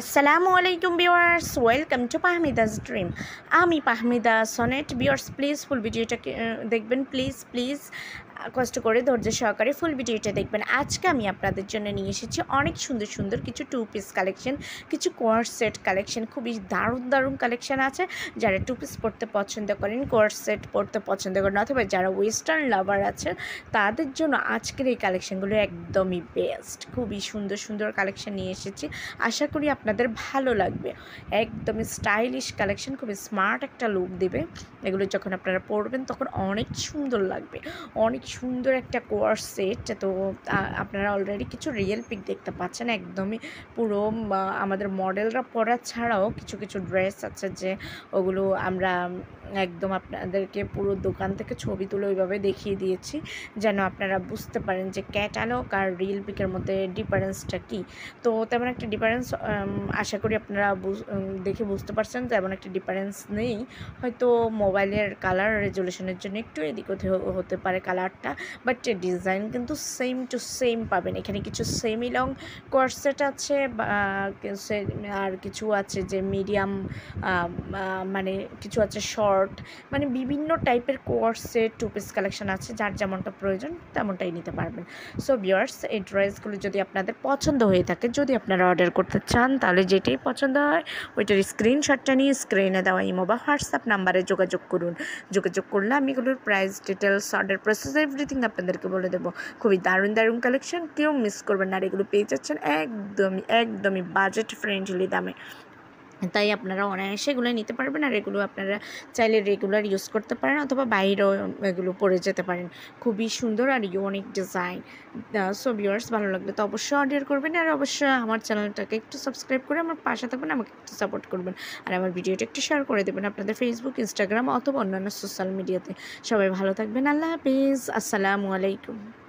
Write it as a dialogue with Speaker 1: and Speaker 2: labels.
Speaker 1: আসসালামু আলাইকুম viewers welcome to Pahmida's dream আমি পাহমিদা সনেট বিওয়ার্স প্লিজ ফুল ভিডিওটা দেখবেন প্লিজ প্লিজ কষ্ট করে ধৈর্য সহকারে ফুল ভিডিওটা দেখবেন আজকে আমি আপনাদের জন্য নিয়ে এসেছি অনেক সুন্দর সুন্দর কিছু টু পিস কালেকশন কিছু কোয়ার্স সেট কালেকশন খুবই দারুণ দারুণ কালেকশন আছে যারা টু পিস পরতে পছন্দ করেন কোয়ার্স সেট পরতে পছন্দ করেন অথবা যারা ওয়েস্টার্ন লাভার আছে তাদের জন্য আজকের এই কালেকশনগুলো একদমই বেস্ট খুবই সুন্দর সুন্দর কালেকশন নিয়ে এসেছি আশা করি আপনাদের ভালো লাগবে একদমই স্টাইলিশ কালেকশন খুবই স্মার্ট একটা লুক দেবে এগুলো যখন আপনারা পরবেন তখন অনেক সুন্দর লাগবে অনেক সুন্দর একটা কোয়ার সেট তো আপনারা অলরেডি কিছু রিয়েল পিক দেখতে পাচ্ছেন একদমই পুরো আমাদের মডেলরা পরা ছাড়াও কিছু কিছু ড্রেস আছে যে ওগুলো আমরা একদম আপনাদেরকে পুরো দোকান থেকে ছবি তুলে ওইভাবে দেখিয়ে দিয়েছি যেন আপনারা বুঝতে পারেন যে ক্যাটালগ আর রিয়েল পিকের মধ্যে ডিফারেন্সটা কি তো তেমন একটা ডিফারেন্স আশা করি আপনারা দেখে বুঝতে পারছেন তেমন একটা ডিফারেন্স নেই হয়তো মোবাইলের কালার রেজুলেশনের জন্য একটু এদিক হতে পারে কালারটা বাট ডিজাইন কিন্তু সেম টু সেম পাবেন এখানে কিছু সেমি লং কর্সেট আছে আর কিছু আছে যে মিডিয়াম মানে কিছু আছে শর্ট মানে বিভিন্ন টাইপের কোর্সেট টু পিস কালেকশান আছে যার যেমনটা প্রয়োজন তেমনটাই নিতে পারবেন সো বিয়ার্স এই ড্রেসগুলো যদি আপনাদের পছন্দ হয়ে থাকে যদি আপনারা অর্ডার করতে চান তাহলে যেটাই পছন্দ হয় ওইটার স্ক্রিনশটটা নিয়ে স্ক্রিনে দেওয়া ইমো বা হোয়াটসঅ্যাপ নাম্বারে যোগাযোগ করুন যোগাযোগ করলে আমি এগুলোর price details order process everything আপনাদেরকে বলে দেবো খুবই দারুণ দারুণ কালেকশন কেউ মিস করবেন না আর এগুলো পেয়ে যাচ্ছেন একদমই একদমই বাজেট ফ্রেন্ডলি দামে তাই আপনারা অনায়াসে এগুলো নিতে পারবেন আর এগুলো আপনারা চাইলে রেগুলার ইউজ করতে পারেন অথবা বাইরেও এগুলো পরে যেতে পারেন খুবই সুন্দর আর ইউনিক ডিজাইন সো ভিউয়ার্স ভালো লাগলে তো অবশ্যই অর্ডার করবেন আর অবশ্যই আমার চ্যানেলটাকে একটু সাবস্ক্রাইব করে আমার পাশে থাকবেন আমাকে একটু সাপোর্ট করবেন আর আমার ভিডিওটা একটু শেয়ার করে দেবেন আপনাদের ফেসবুক ইনস্টাগ্রাম অথবা অন্যান্য সোশ্যাল মিডিয়াতে সবাই ভালো থাকবেন আল্লাহ হাফিজ আসসালামু আলাইকুম